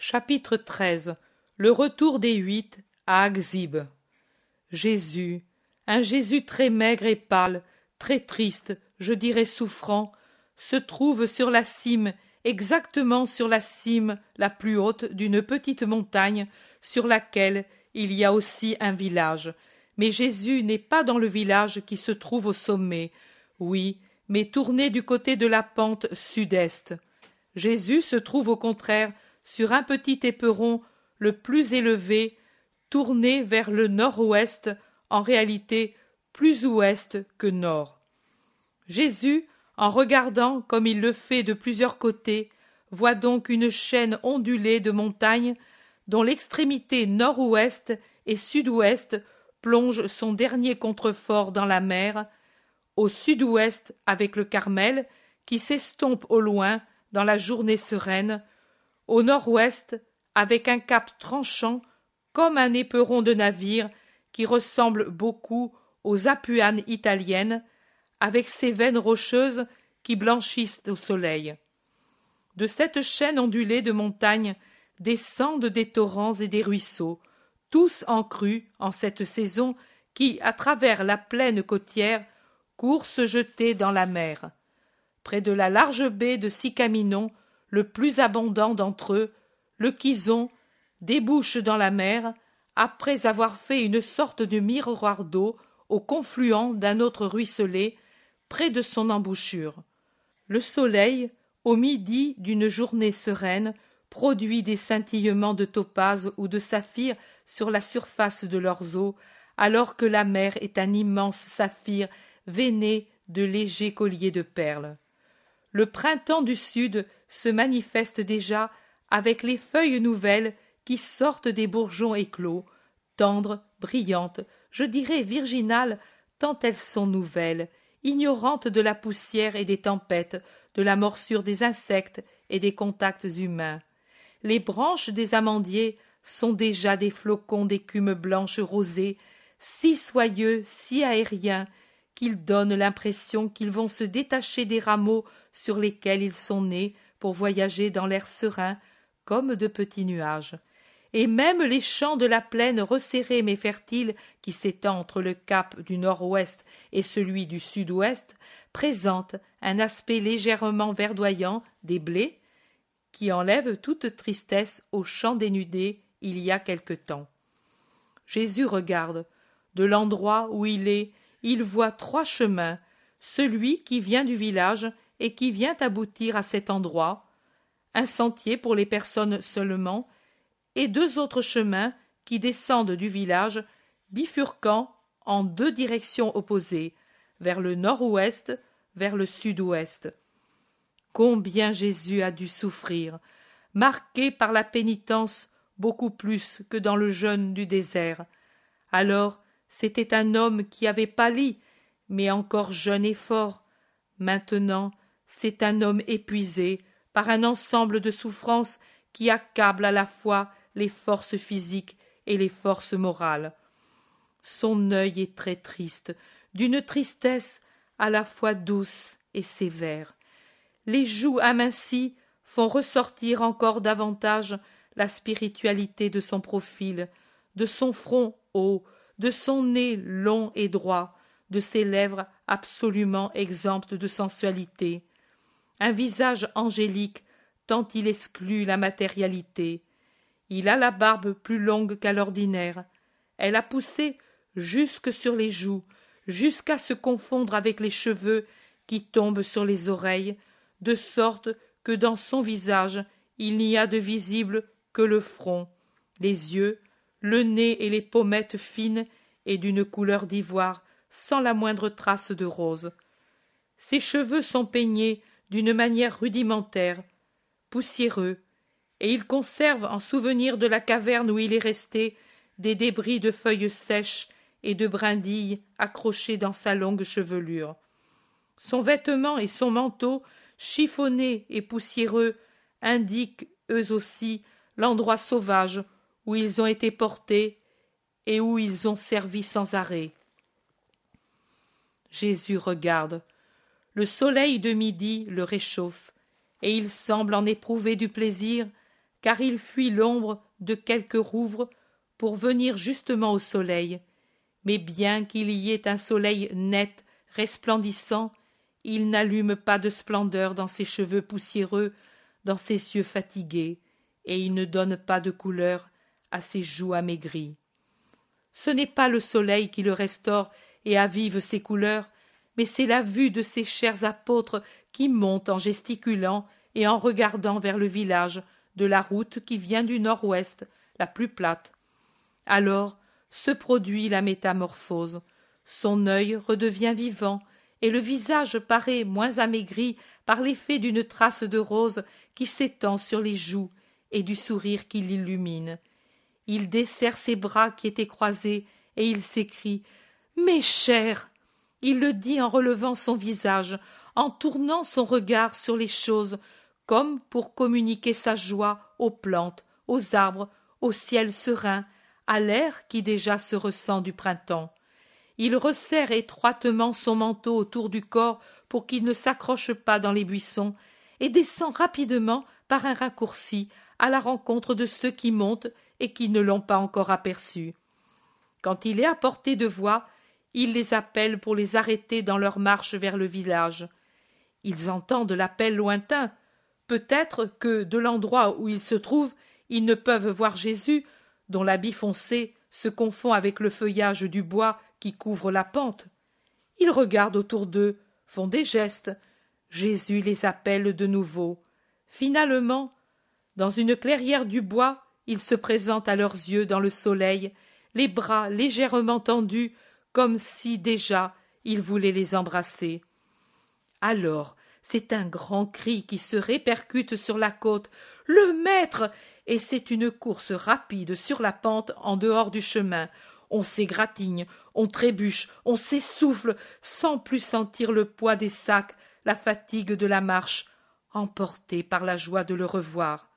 Chapitre 13 Le retour des huit à Axib. Jésus, un Jésus très maigre et pâle, très triste, je dirais souffrant, se trouve sur la cime, exactement sur la cime la plus haute d'une petite montagne sur laquelle il y a aussi un village. Mais Jésus n'est pas dans le village qui se trouve au sommet, oui, mais tourné du côté de la pente sud-est. Jésus se trouve au contraire sur un petit éperon le plus élevé, tourné vers le nord-ouest, en réalité plus ouest que nord. Jésus, en regardant comme il le fait de plusieurs côtés, voit donc une chaîne ondulée de montagnes dont l'extrémité nord-ouest et sud-ouest plonge son dernier contrefort dans la mer, au sud-ouest avec le Carmel qui s'estompe au loin dans la journée sereine, au nord-ouest, avec un cap tranchant comme un éperon de navire qui ressemble beaucoup aux apuanes italiennes, avec ses veines rocheuses qui blanchissent au soleil. De cette chaîne ondulée de montagnes descendent des torrents et des ruisseaux, tous en crue en cette saison qui, à travers la plaine côtière, court se jeter dans la mer. Près de la large baie de Sicaminon le plus abondant d'entre eux, le quison, débouche dans la mer, après avoir fait une sorte de miroir d'eau au confluent d'un autre ruisselet, près de son embouchure. Le soleil, au midi d'une journée sereine, produit des scintillements de topaze ou de saphir sur la surface de leurs eaux, alors que la mer est un immense saphir veiné de légers colliers de perles. Le printemps du sud se manifestent déjà avec les feuilles nouvelles qui sortent des bourgeons éclos, tendres, brillantes, je dirais virginales, tant elles sont nouvelles, ignorantes de la poussière et des tempêtes, de la morsure des insectes et des contacts humains. Les branches des amandiers sont déjà des flocons d'écume blanche rosée, si soyeux, si aériens, qu'ils donnent l'impression qu'ils vont se détacher des rameaux sur lesquels ils sont nés pour voyager dans l'air serein comme de petits nuages et même les champs de la plaine resserrée mais fertile qui s'étend entre le cap du nord-ouest et celui du sud-ouest présentent un aspect légèrement verdoyant des blés qui enlève toute tristesse aux champs dénudés il y a quelque temps. Jésus regarde. De l'endroit où il est, il voit trois chemins, celui qui vient du village et qui vient aboutir à cet endroit, un sentier pour les personnes seulement, et deux autres chemins qui descendent du village, bifurquant en deux directions opposées, vers le nord-ouest, vers le sud-ouest. Combien Jésus a dû souffrir, marqué par la pénitence beaucoup plus que dans le jeûne du désert. Alors, c'était un homme qui avait pâli, mais encore jeune et fort. Maintenant, c'est un homme épuisé par un ensemble de souffrances qui accable à la fois les forces physiques et les forces morales. Son œil est très triste, d'une tristesse à la fois douce et sévère. Les joues amincies font ressortir encore davantage la spiritualité de son profil, de son front haut, de son nez long et droit, de ses lèvres absolument exemptes de sensualité, un visage angélique, tant il exclut la matérialité. Il a la barbe plus longue qu'à l'ordinaire. Elle a poussé jusque sur les joues, jusqu'à se confondre avec les cheveux qui tombent sur les oreilles, de sorte que dans son visage il n'y a de visible que le front, les yeux, le nez et les pommettes fines et d'une couleur d'ivoire, sans la moindre trace de rose. Ses cheveux sont peignés d'une manière rudimentaire, poussiéreux, et il conserve en souvenir de la caverne où il est resté des débris de feuilles sèches et de brindilles accrochées dans sa longue chevelure. Son vêtement et son manteau, chiffonnés et poussiéreux, indiquent eux aussi l'endroit sauvage où ils ont été portés et où ils ont servi sans arrêt. Jésus regarde, le soleil de midi le réchauffe, et il semble en éprouver du plaisir, car il fuit l'ombre de quelques rouvre pour venir justement au soleil. Mais bien qu'il y ait un soleil net, resplendissant, il n'allume pas de splendeur dans ses cheveux poussiéreux, dans ses yeux fatigués, et il ne donne pas de couleur à ses joues amaigries. Ce n'est pas le soleil qui le restaure et avive ses couleurs, mais c'est la vue de ces chers apôtres qui montent en gesticulant et en regardant vers le village de la route qui vient du nord-ouest, la plus plate. Alors se produit la métamorphose. Son œil redevient vivant, et le visage paraît moins amaigri par l'effet d'une trace de rose qui s'étend sur les joues et du sourire qui l'illumine. Il desserre ses bras qui étaient croisés et il s'écrie Mes chers il le dit en relevant son visage, en tournant son regard sur les choses, comme pour communiquer sa joie aux plantes, aux arbres, au ciel serein, à l'air qui déjà se ressent du printemps. Il resserre étroitement son manteau autour du corps pour qu'il ne s'accroche pas dans les buissons, et descend rapidement par un raccourci à la rencontre de ceux qui montent et qui ne l'ont pas encore aperçu. Quand il est à portée de voix, ils les appellent pour les arrêter dans leur marche vers le village. Ils entendent l'appel lointain. Peut-être que, de l'endroit où ils se trouvent, ils ne peuvent voir Jésus, dont l'habit foncé se confond avec le feuillage du bois qui couvre la pente. Ils regardent autour d'eux, font des gestes. Jésus les appelle de nouveau. Finalement, dans une clairière du bois, il se présente à leurs yeux dans le soleil, les bras légèrement tendus, comme si déjà il voulait les embrasser. Alors c'est un grand cri qui se répercute sur la côte. Le maître. Et c'est une course rapide sur la pente en dehors du chemin. On s'égratigne, on trébuche, on s'essouffle, sans plus sentir le poids des sacs, la fatigue de la marche, emporté par la joie de le revoir.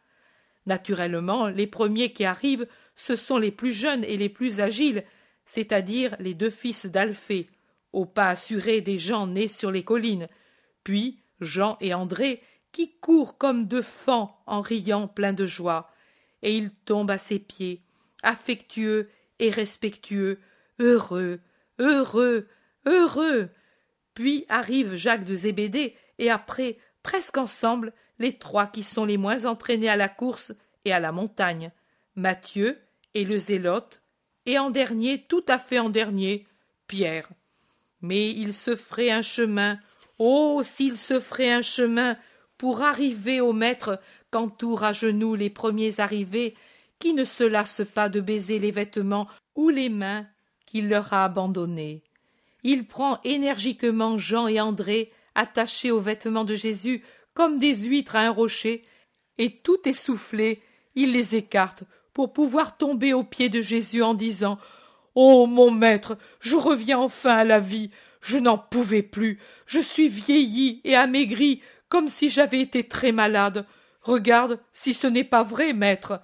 Naturellement, les premiers qui arrivent, ce sont les plus jeunes et les plus agiles, c'est-à-dire les deux fils d'Alphée, au pas assuré des gens nés sur les collines, puis Jean et André, qui courent comme deux fans en riant plein de joie, et ils tombent à ses pieds, affectueux et respectueux, heureux, heureux, heureux. Puis arrive Jacques de Zébédée, et après, presque ensemble, les trois qui sont les moins entraînés à la course et à la montagne, Mathieu et le zélote, et en dernier, tout à fait en dernier, Pierre. Mais il se ferait un chemin, oh s'il se ferait un chemin pour arriver au maître qu'entourent à genoux les premiers arrivés, qui ne se lassent pas de baiser les vêtements ou les mains qu'il leur a abandonnés. Il prend énergiquement Jean et André, attachés aux vêtements de Jésus comme des huîtres à un rocher, et tout essoufflé, il les écarte pour pouvoir tomber aux pieds de Jésus en disant Ô oh, mon maître, je reviens enfin à la vie, je n'en pouvais plus, je suis vieilli et amaigri comme si j'avais été très malade. Regarde si ce n'est pas vrai, maître.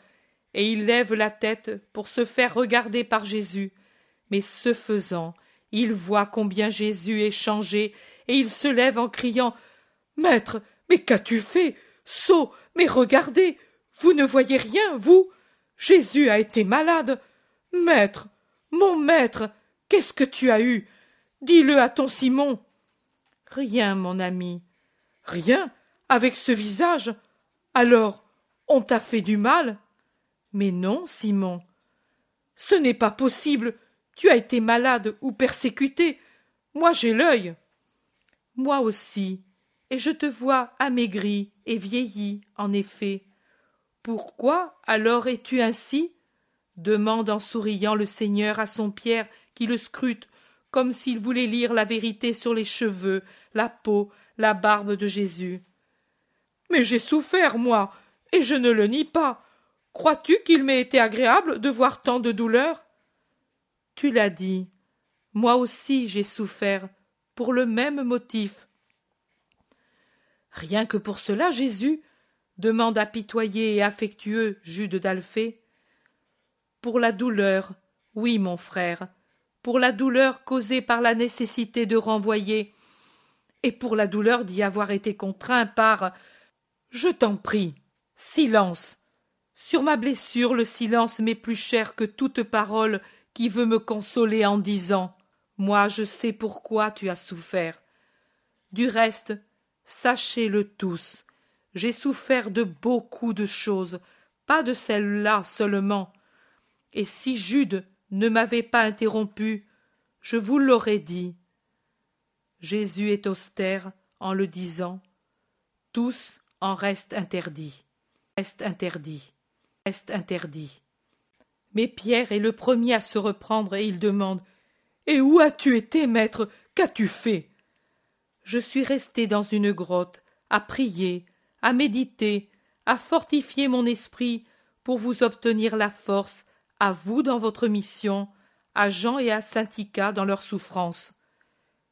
Et il lève la tête pour se faire regarder par Jésus. Mais ce faisant, il voit combien Jésus est changé, et il se lève en criant Maître, mais qu'as-tu fait Sot, mais regardez Vous ne voyez rien, vous Jésus a été malade. Maître, mon maître, qu'est-ce que tu as eu Dis-le à ton Simon. Rien, mon ami. Rien Avec ce visage Alors, on t'a fait du mal Mais non, Simon. Ce n'est pas possible. Tu as été malade ou persécuté. Moi, j'ai l'œil. Moi aussi. Et je te vois amaigri et vieilli, en effet. Pourquoi alors es-tu ainsi demande en souriant le Seigneur à son Pierre qui le scrute comme s'il voulait lire la vérité sur les cheveux, la peau, la barbe de Jésus. Mais j'ai souffert, moi, et je ne le nie pas. Crois-tu qu'il m'ait été agréable de voir tant de douleurs Tu l'as dit. Moi aussi j'ai souffert, pour le même motif. Rien que pour cela, Jésus, demande apitoyé et affectueux Jude d'Alphée. Pour la douleur, oui, mon frère, pour la douleur causée par la nécessité de renvoyer, et pour la douleur d'y avoir été contraint par. Je t'en prie, silence. Sur ma blessure, le silence m'est plus cher que toute parole qui veut me consoler en disant Moi, je sais pourquoi tu as souffert. Du reste, sachez-le tous j'ai souffert de beaucoup de choses, pas de celles là seulement. Et si Jude ne m'avait pas interrompu, je vous l'aurais dit. Jésus est austère en le disant. Tous en restent interdits. Reste interdit. Reste interdit. Mais Pierre est le premier à se reprendre et il demande Et où as-tu été, maître Qu'as-tu fait Je suis resté dans une grotte, à prier, à méditer, à fortifier mon esprit pour vous obtenir la force, à vous dans votre mission, à Jean et à Syntica dans leur souffrance.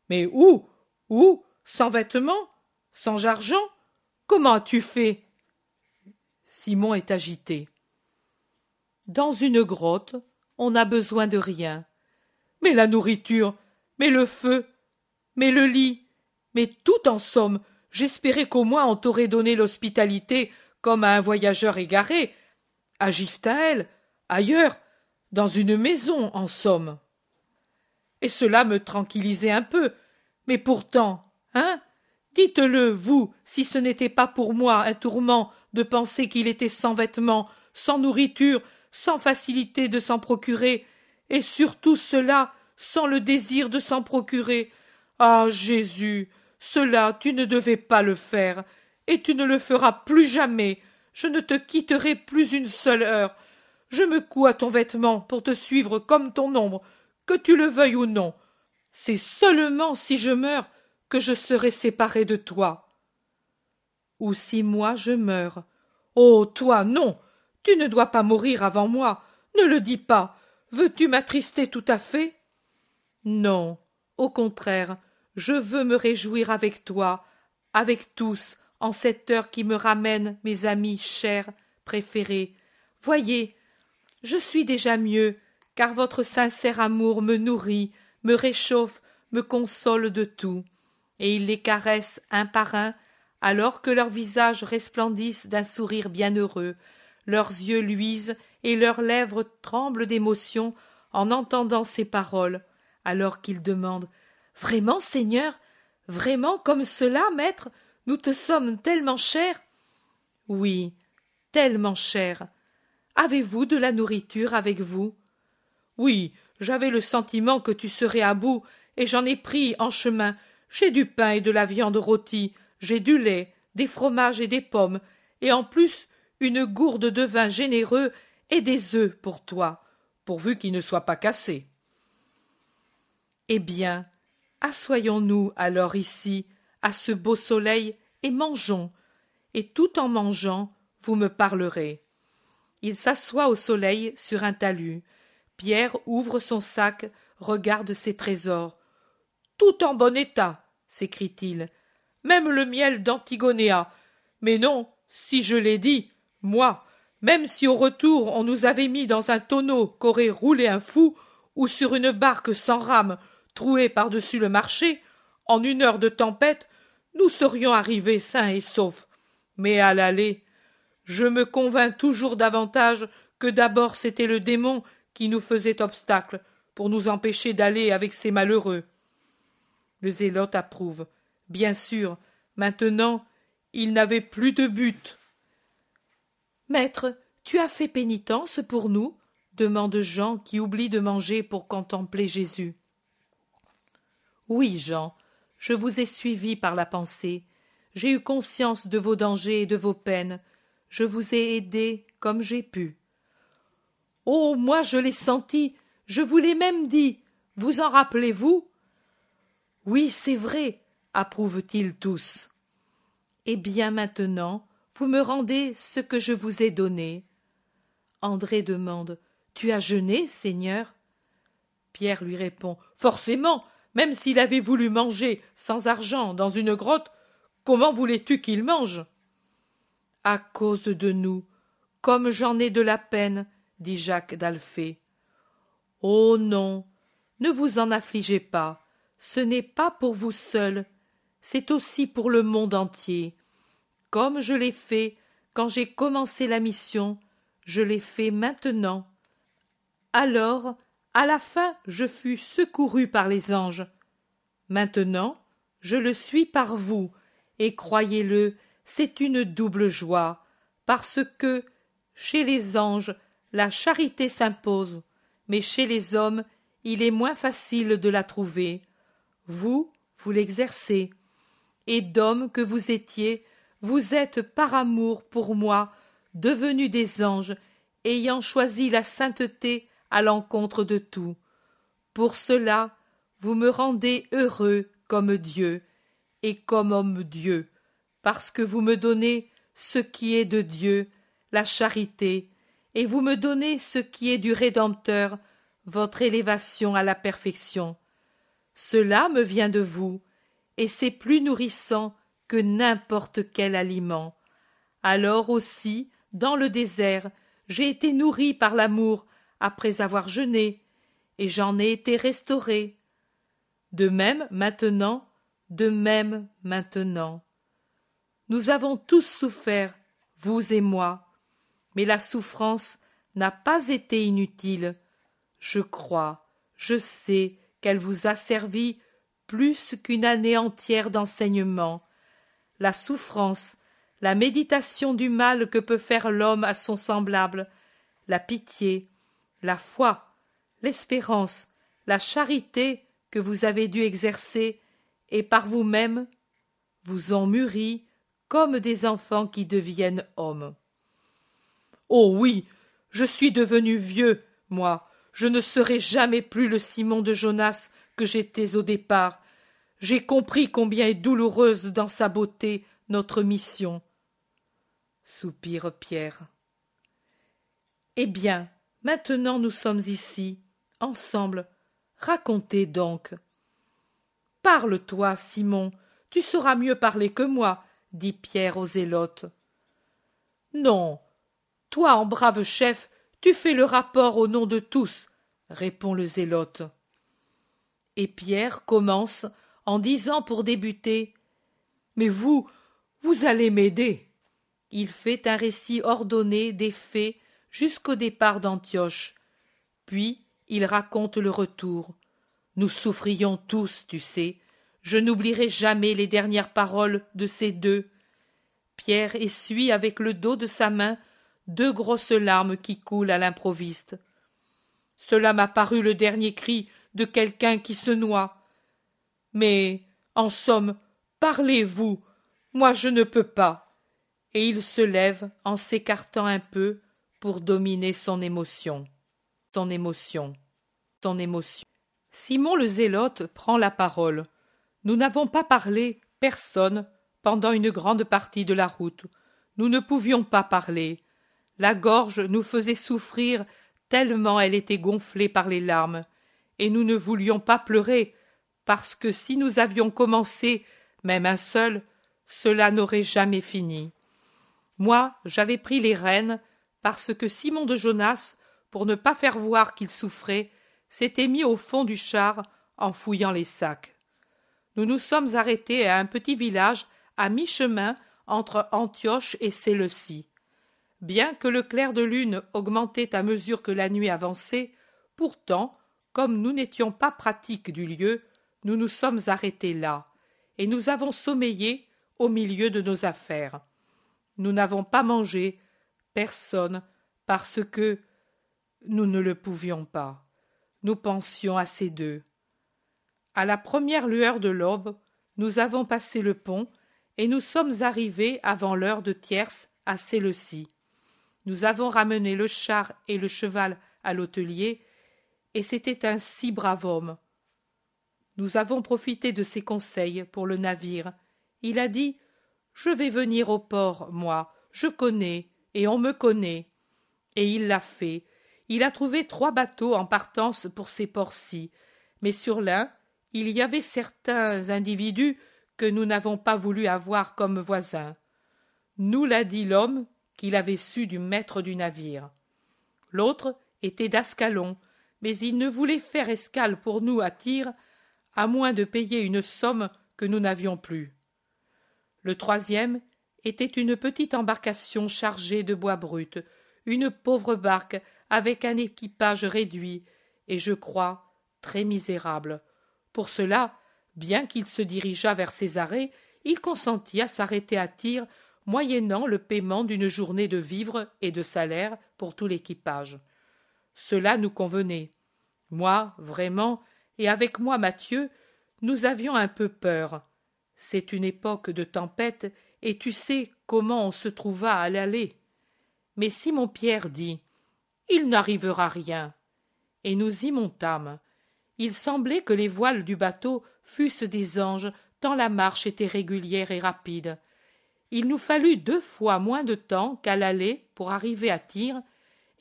Mais où Où Sans vêtements Sans argent Comment as-tu fait Simon est agité. Dans une grotte, on n'a besoin de rien. Mais la nourriture, mais le feu, mais le lit, mais tout en somme, J'espérais qu'au moins on t'aurait donné l'hospitalité comme à un voyageur égaré, à Giftaël, ailleurs, dans une maison, en somme. Et cela me tranquillisait un peu, mais pourtant, hein Dites-le, vous, si ce n'était pas pour moi un tourment de penser qu'il était sans vêtements, sans nourriture, sans facilité de s'en procurer, et surtout cela sans le désir de s'en procurer. Ah Jésus cela tu ne devais pas le faire, et tu ne le feras plus jamais. Je ne te quitterai plus une seule heure. Je me couds à ton vêtement pour te suivre comme ton ombre, que tu le veuilles ou non. C'est seulement si je meurs que je serai séparé de toi. Ou si moi je meurs. Oh, toi, non. Tu ne dois pas mourir avant moi. Ne le dis pas. Veux tu m'attrister tout à fait? Non, au contraire, je veux me réjouir avec toi, avec tous, en cette heure qui me ramène mes amis chers, préférés. Voyez, je suis déjà mieux, car votre sincère amour me nourrit, me réchauffe, me console de tout. Et il les caresse un par un, alors que leurs visages resplendissent d'un sourire bienheureux, leurs yeux luisent et leurs lèvres tremblent d'émotion en entendant ces paroles, alors qu'ils demandent Vraiment, Seigneur, vraiment comme cela, maître, nous te sommes tellement chers. Oui, tellement chers. Avez-vous de la nourriture avec vous Oui, j'avais le sentiment que tu serais à bout, et j'en ai pris en chemin. J'ai du pain et de la viande rôtie, j'ai du lait, des fromages et des pommes, et en plus une gourde de vin généreux et des œufs pour toi, pourvu qu'ils ne soient pas cassés. Eh bien, assoyons-nous alors ici à ce beau soleil et mangeons et tout en mangeant vous me parlerez il s'assoit au soleil sur un talus pierre ouvre son sac regarde ses trésors tout en bon état s'écrie-t-il même le miel d'antigonéa mais non si je l'ai dit moi même si au retour on nous avait mis dans un tonneau qu'aurait roulé un fou ou sur une barque sans rame Troué par-dessus le marché, en une heure de tempête, nous serions arrivés sains et saufs. Mais à l'aller, je me convins toujours davantage que d'abord c'était le démon qui nous faisait obstacle pour nous empêcher d'aller avec ces malheureux. Le zélote approuve. Bien sûr, maintenant, il n'avait plus de but. Maître, tu as fait pénitence pour nous demande Jean qui oublie de manger pour contempler Jésus. Oui, Jean, je vous ai suivi par la pensée. J'ai eu conscience de vos dangers et de vos peines. Je vous ai aidé comme j'ai pu. Oh, moi, je l'ai senti. Je vous l'ai même dit. Vous en rappelez-vous Oui, c'est vrai, approuvent-ils tous. Eh bien, maintenant, vous me rendez ce que je vous ai donné. André demande Tu as jeûné, Seigneur Pierre lui répond Forcément, même s'il avait voulu manger sans argent dans une grotte, comment voulais-tu qu'il mange À cause de nous, comme j'en ai de la peine, dit Jacques d'Alphée. Oh non, ne vous en affligez pas, ce n'est pas pour vous seul, c'est aussi pour le monde entier. Comme je l'ai fait quand j'ai commencé la mission, je l'ai fait maintenant. Alors, à la fin je fus secouru par les anges. Maintenant je le suis par vous, et croyez le, c'est une double joie, parce que chez les anges la charité s'impose, mais chez les hommes il est moins facile de la trouver. Vous, vous l'exercez, et d'homme que vous étiez, vous êtes par amour pour moi devenus des anges, ayant choisi la sainteté à l'encontre de tout. Pour cela, vous me rendez heureux comme Dieu et comme homme Dieu, parce que vous me donnez ce qui est de Dieu, la charité, et vous me donnez ce qui est du Rédempteur, votre élévation à la perfection. Cela me vient de vous, et c'est plus nourrissant que n'importe quel aliment. Alors aussi, dans le désert, j'ai été nourri par l'amour après avoir jeûné, et j'en ai été restauré. De même maintenant, de même maintenant. Nous avons tous souffert, vous et moi, mais la souffrance n'a pas été inutile. Je crois, je sais qu'elle vous a servi plus qu'une année entière d'enseignement. La souffrance, la méditation du mal que peut faire l'homme à son semblable, la pitié, la foi, l'espérance, la charité que vous avez dû exercer, et par vous même vous ont mûri comme des enfants qui deviennent hommes. Oh oui, je suis devenu vieux, moi, je ne serai jamais plus le Simon de Jonas que j'étais au départ. J'ai compris combien est douloureuse dans sa beauté notre mission. Soupire Pierre. Eh bien, Maintenant nous sommes ici, ensemble. Racontez donc. Parle toi, Simon, tu sauras mieux parler que moi, dit Pierre aux Zélotes. Non. Toi, en brave chef, tu fais le rapport au nom de tous, répond le zélote. Et Pierre commence en disant pour débuter. Mais vous, vous allez m'aider. Il fait un récit ordonné des faits jusqu'au départ d'Antioche. Puis il raconte le retour. Nous souffrions tous, tu sais. Je n'oublierai jamais les dernières paroles de ces deux. Pierre essuie avec le dos de sa main deux grosses larmes qui coulent à l'improviste. Cela m'a paru le dernier cri de quelqu'un qui se noie. Mais, en somme, parlez-vous. Moi, je ne peux pas. Et il se lève en s'écartant un peu, pour dominer son émotion. ton émotion. ton émotion. Simon le Zélote prend la parole. Nous n'avons pas parlé, personne, pendant une grande partie de la route. Nous ne pouvions pas parler. La gorge nous faisait souffrir tellement elle était gonflée par les larmes, et nous ne voulions pas pleurer, parce que si nous avions commencé, même un seul, cela n'aurait jamais fini. Moi, j'avais pris les rênes, parce que Simon de Jonas, pour ne pas faire voir qu'il souffrait, s'était mis au fond du char en fouillant les sacs. Nous nous sommes arrêtés à un petit village à mi-chemin entre Antioche et Séleucie. Bien que le clair de lune augmentait à mesure que la nuit avançait, pourtant, comme nous n'étions pas pratiques du lieu, nous nous sommes arrêtés là, et nous avons sommeillé au milieu de nos affaires. Nous n'avons pas mangé, personne parce que nous ne le pouvions pas. Nous pensions à ces deux. À la première lueur de l'aube, nous avons passé le pont et nous sommes arrivés avant l'heure de tierce à celle-ci. Nous avons ramené le char et le cheval à l'hôtelier, et c'était un si brave homme. Nous avons profité de ses conseils pour le navire. Il a dit Je vais venir au port, moi, je connais, et on me connaît. Et il l'a fait. Il a trouvé trois bateaux en partance pour ces ports-ci, mais sur l'un, il y avait certains individus que nous n'avons pas voulu avoir comme voisins. Nous l'a dit l'homme qu'il avait su du maître du navire. L'autre était d'Ascalon, mais il ne voulait faire escale pour nous à Tyr, à moins de payer une somme que nous n'avions plus. Le troisième était une petite embarcation chargée de bois brut, une pauvre barque avec un équipage réduit, et je crois très misérable. Pour cela, bien qu'il se dirigeât vers Césarée, il consentit à s'arrêter à tir, moyennant le paiement d'une journée de vivres et de salaire pour tout l'équipage. Cela nous convenait. Moi, vraiment, et avec moi Mathieu, nous avions un peu peur. C'est une époque de tempête et tu sais comment on se trouva à l'aller. Mais Simon Pierre dit. Il n'arrivera rien. Et nous y montâmes. Il semblait que les voiles du bateau fussent des anges, tant la marche était régulière et rapide. Il nous fallut deux fois moins de temps qu'à l'aller pour arriver à Tyr,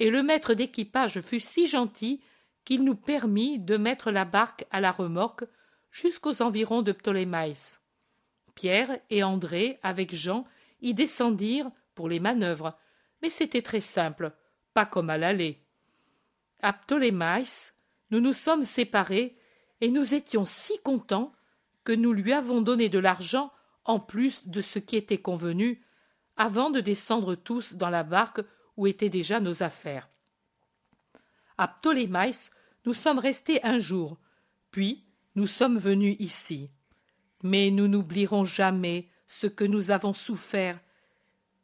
et le maître d'équipage fut si gentil qu'il nous permit de mettre la barque à la remorque jusqu'aux environs de Ptolémaïs. Pierre et André, avec Jean, y descendirent pour les manœuvres, mais c'était très simple, pas comme à l'aller. À Ptolémaïs, nous nous sommes séparés et nous étions si contents que nous lui avons donné de l'argent en plus de ce qui était convenu avant de descendre tous dans la barque où étaient déjà nos affaires. À Ptolémaïs, nous sommes restés un jour, puis nous sommes venus ici mais nous n'oublierons jamais ce que nous avons souffert.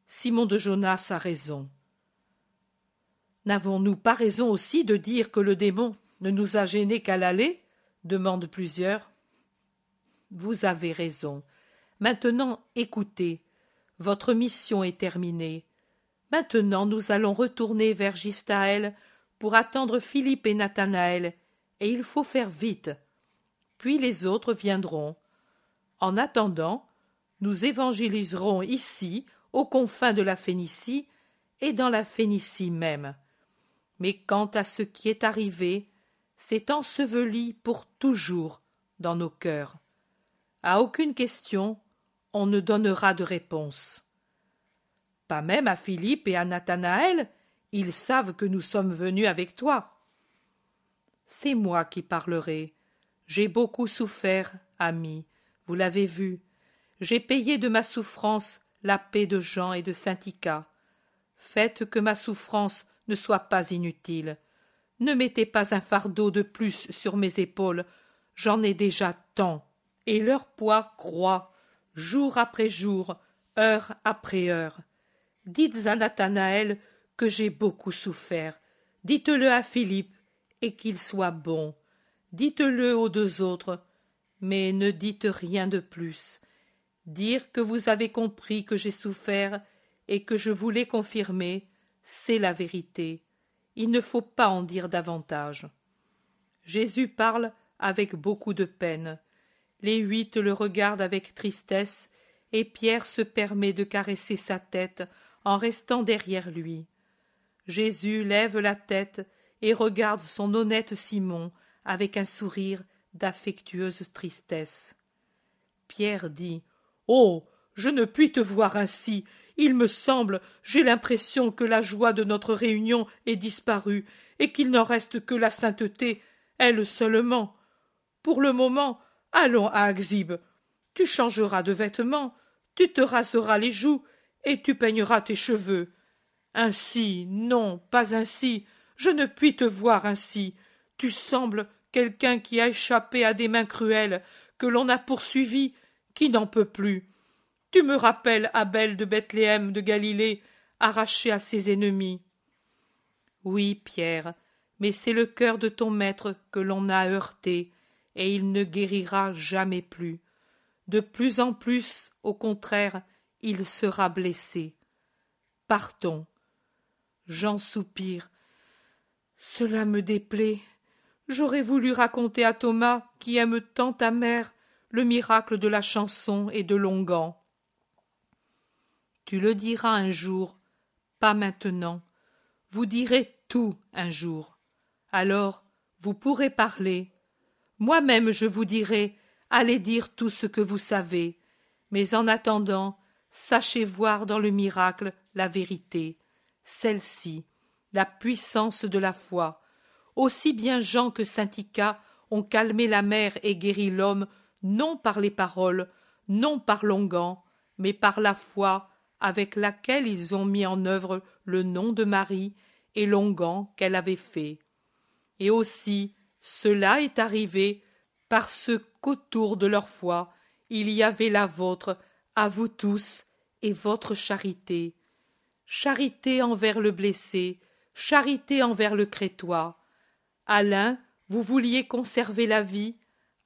Simon de Jonas a raison. N'avons-nous pas raison aussi de dire que le démon ne nous a gênés qu'à l'aller demandent plusieurs. Vous avez raison. Maintenant, écoutez. Votre mission est terminée. Maintenant, nous allons retourner vers gistael pour attendre Philippe et Nathanaël, et il faut faire vite. Puis les autres viendront. En attendant, nous évangéliserons ici, aux confins de la Phénicie, et dans la Phénicie même. Mais quant à ce qui est arrivé, c'est enseveli pour toujours dans nos cœurs. À aucune question, on ne donnera de réponse. Pas même à Philippe et à Nathanaël, ils savent que nous sommes venus avec toi. C'est moi qui parlerai. J'ai beaucoup souffert, ami, vous l'avez vu, j'ai payé de ma souffrance la paix de Jean et de Syntica. Faites que ma souffrance ne soit pas inutile. Ne mettez pas un fardeau de plus sur mes épaules, j'en ai déjà tant. Et leur poids croît, jour après jour, heure après heure. Dites à Nathanaël que j'ai beaucoup souffert. Dites-le à Philippe, et qu'il soit bon. Dites-le aux deux autres, mais ne dites rien de plus. Dire que vous avez compris que j'ai souffert et que je voulais confirmer, c'est la vérité. Il ne faut pas en dire davantage. Jésus parle avec beaucoup de peine. Les huit le regardent avec tristesse, et Pierre se permet de caresser sa tête en restant derrière lui. Jésus lève la tête et regarde son honnête Simon avec un sourire d'affectueuse tristesse pierre dit oh je ne puis te voir ainsi il me semble j'ai l'impression que la joie de notre réunion est disparue et qu'il n'en reste que la sainteté elle seulement pour le moment allons à Axib. Tu changeras de vêtements, tu te raseras les joues, et tu peigneras tes cheveux. Ainsi, non, pas ainsi, je ne puis te voir ainsi. Tu sembles quelqu'un qui a échappé à des mains cruelles, que l'on a poursuivi, qui n'en peut plus. Tu me rappelles Abel de Bethléem de Galilée, arraché à ses ennemis. Oui, Pierre, mais c'est le cœur de ton maître que l'on a heurté, et il ne guérira jamais plus. De plus en plus, au contraire, il sera blessé. Partons. Jean soupire. Cela me déplaît. J'aurais voulu raconter à Thomas, qui aime tant ta mère, le miracle de la chanson et de Longan. Tu le diras un jour, pas maintenant. Vous direz tout un jour. Alors, vous pourrez parler. Moi-même, je vous dirai, allez dire tout ce que vous savez. Mais en attendant, sachez voir dans le miracle la vérité, celle-ci, la puissance de la foi aussi bien Jean que Syntica ont calmé la mer et guéri l'homme, non par les paroles, non par l'ongan, mais par la foi avec laquelle ils ont mis en œuvre le nom de Marie et l'ongan qu'elle avait fait. Et aussi, cela est arrivé parce qu'autour de leur foi, il y avait la vôtre, à vous tous, et votre charité. Charité envers le blessé, charité envers le crétois, à l'un vous vouliez conserver la vie,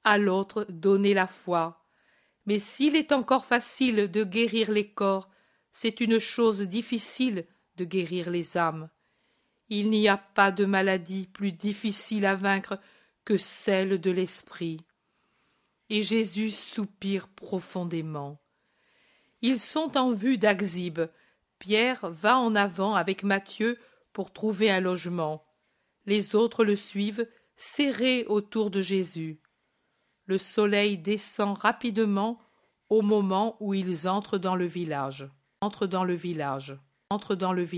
à l'autre donner la foi. Mais s'il est encore facile de guérir les corps, c'est une chose difficile de guérir les âmes. Il n'y a pas de maladie plus difficile à vaincre que celle de l'esprit. Et Jésus soupire profondément. Ils sont en vue d'Axib. Pierre va en avant avec Matthieu pour trouver un logement les autres le suivent, serrés autour de Jésus. Le soleil descend rapidement au moment où ils entrent dans le village. Entrent dans le village. Entrent dans le village.